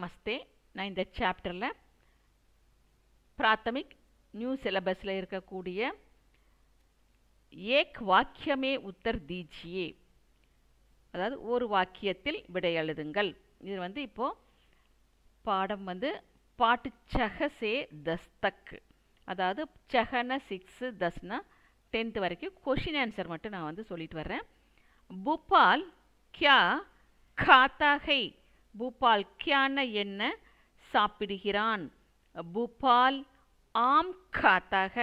நமஸ்தே நான் இந்த சாப்டரில் பிராத்தமிக் நியூ சிலபஸில் இருக்கக்கூடிய ஏக் வாக்கியமே உத்தர் தீஜியே அதாவது ஒரு வாக்கியத்தில் விடை எழுதுங்கள் இது வந்து இப்போது பாடம் வந்து பாட்டு சக சே தஸ்தக் அதாவது சகன சிக்ஸு தஸ்னா டென்த்து வரைக்கும் கொஷின் ஆன்சர் மட்டும் நான் வந்து சொல்லிட்டு வர்றேன் புபால் கியா காத்தாகை பூபால் கியான என்ன சாப்பிடுகிறான் பூபால் ஆம் காத்தாக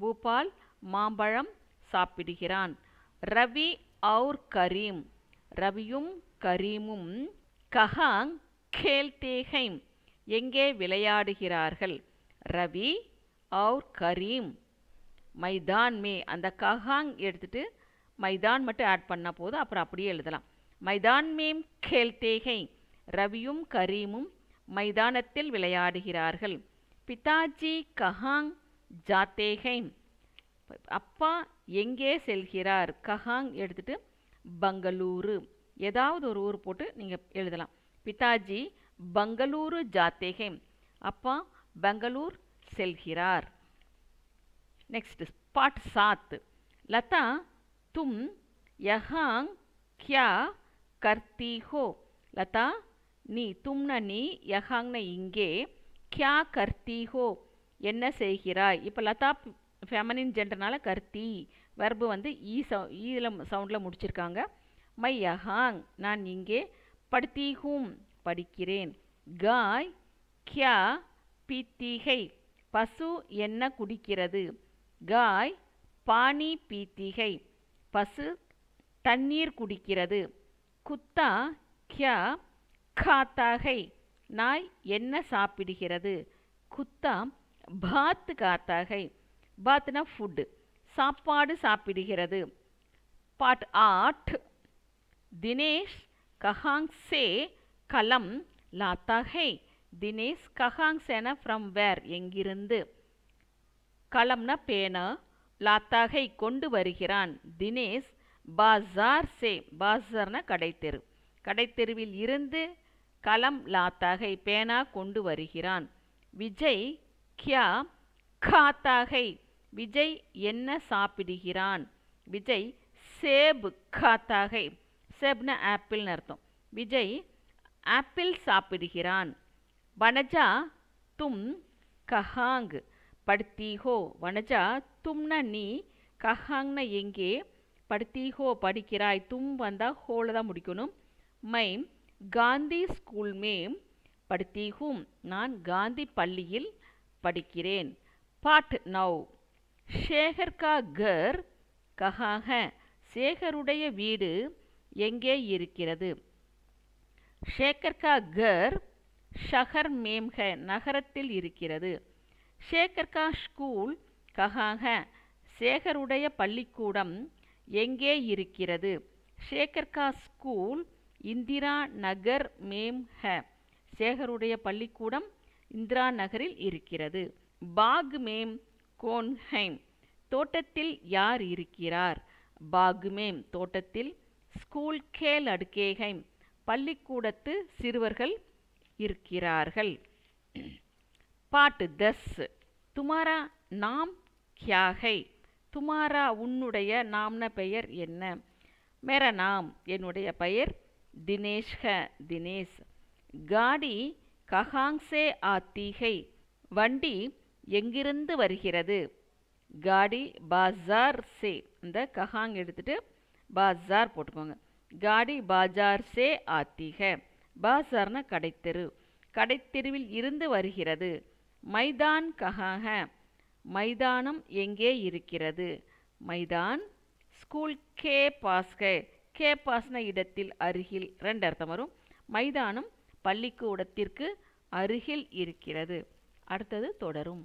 பூபால் மாம்பழம் சாப்பிடுகிறான் ரவி அவுர் கரீம் ரவியும் கரீமும் கஹாங் கேல்தேகைம் எங்கே விளையாடுகிறார்கள் ரவி அவுர் கரீம் மைதான் மே அந்த கஹாங் எடுத்துட்டு மைதான் மட்டும் ஆட் பண்ணால் போதும் அப்புறம் அப்படியே எழுதலாம் மைதான் மேம் கேல்தேகை ரவியும் கரீமும் மைதானத்தில் விளையாடுகிறார்கள் பிதாஜி கஹாங் ஜாத்தேகைம் அப்பா எங்கே செல்கிறார் கஹாங் எடுத்துட்டு பங்களூரு ஏதாவது ஒரு ஊர் போட்டு நீங்கள் எழுதலாம் பிதாஜி பங்களூரு ஜாத்தேகை அப்பா பெங்களூர் செல்கிறார் நெக்ஸ்ட் ஸ்பாட் சாத் லதா தும் யஹாங் கியா கர்த்தீஹோ லதா நீ தும்ன நீ யகாங்ன இங்கே கியா கர்த்தி ஹோ என்ன செய்கிறாய் இப்போ லதா ஃபெமனின் ஜெண்டர்னால கர்த்தி வர்பு வந்து ஈ சவு ஈல சவுண்டில் முடிச்சிருக்காங்க மை யஹாங் நான் இங்கே படுத்தீகும் படிக்கிறேன் காய் கியா பீத்திகை பசு என்ன குடிக்கிறது காய் பாணி பீத்திகை பசு தண்ணீர் குடிக்கிறது குத்தா கியா காத்தாகை நாய் என்ன சாப்பிடுகிறது குத்தா பாத்து காத்தாகை பாத்துனா ஃபுட்டு சாப்பாடு சாப்பிடுகிறது பாட் ஆட் தினேஷ் ககாங்ஸே கலம் லாத்தாகை தினேஷ் ககாங்ஸேனா ஃப்ரம் வேர் எங்கிருந்து கலம்னா பேனா லாத்தாகை கொண்டு வருகிறான் தினேஷ் பாசார் சே பாசார்னா கடைத்தெரு கடைத்தெருவில் இருந்து கலம் லாத்தாகை பேனா கொண்டு வருகிறான் விஜய் கியா காத்தாகை விஜய் என்ன சாப்பிடுகிறான் விஜய் சேபு காத்தாகை சேப்ன ஆப்பிள்னு அர்த்தம் விஜய் ஆப்பிள் சாப்பிடுகிறான் வனஜா தும் கஹாங் படுத்தீகோ வனஜா தும்ன நீ கஹாங்ன எங்கே படுத்தீகோ படிக்கிறாய் தும் வந்தால் ஹோல தான் முடிக்கணும் மைம் காந்தி ஸ்கூல் மேம் படித்தீகும் நான் காந்தி பள்ளியில் படிக்கிறேன் பாட் நௌ சேகர் கா கர் கஹாக சேகருடைய வீடு எங்கே இருக்கிறது சேகர் கா கர் ஷஹர் மேம்ஹ நகரத்தில் இருக்கிறது சேகர் கா ஸ்கூல் ககாக சேகருடைய பள்ளிக்கூடம் எங்கே இருக்கிறது சேகர் கா ஸ்கூல் இந்திரா நகர் மேம் ஹ சேகருடைய பள்ளிக்கூடம் இந்திரா நகரில் இருக்கிறது பாக் மேம் கோன்ஹைம் தோட்டத்தில் யார் இருக்கிறார் பாகுமேம் தோட்டத்தில் ஸ்கூல் கேல் அடுக்கேகைம் பள்ளிக்கூடத்து சிறுவர்கள் இருக்கிறார்கள் பாட்டு தஸ் துமாரா நாம் கியாகை துமாரா உன்னுடைய நாம்ன பெயர் என்ன மெர நாம் என்னுடைய பெயர் தினேஷ்க தினேஷ் காடி ககாங்சே ஆத்தீகை வண்டி எங்கிருந்து வருகிறது காடி பாஜார் சே இந்த கஹாங் எடுத்துகிட்டு பாஜார் போட்டுக்கோங்க காடி பாஜார் சே ஆத்தீக பாஜார்னா கடைத்தெரு கடைத்தெருவில் இருந்து வருகிறது மைதான் கஹாக மைதானம் எங்கே இருக்கிறது மைதான் ஸ்கூல் கே பாஸ்கே கேப்பாஸ்ன இடத்தில் அருகில் ரெண்டு அர்த்தம் வரும் மைதானம் பள்ளிக்கூடத்திற்கு அருகில் இருக்கிறது அடுத்தது தொடரும்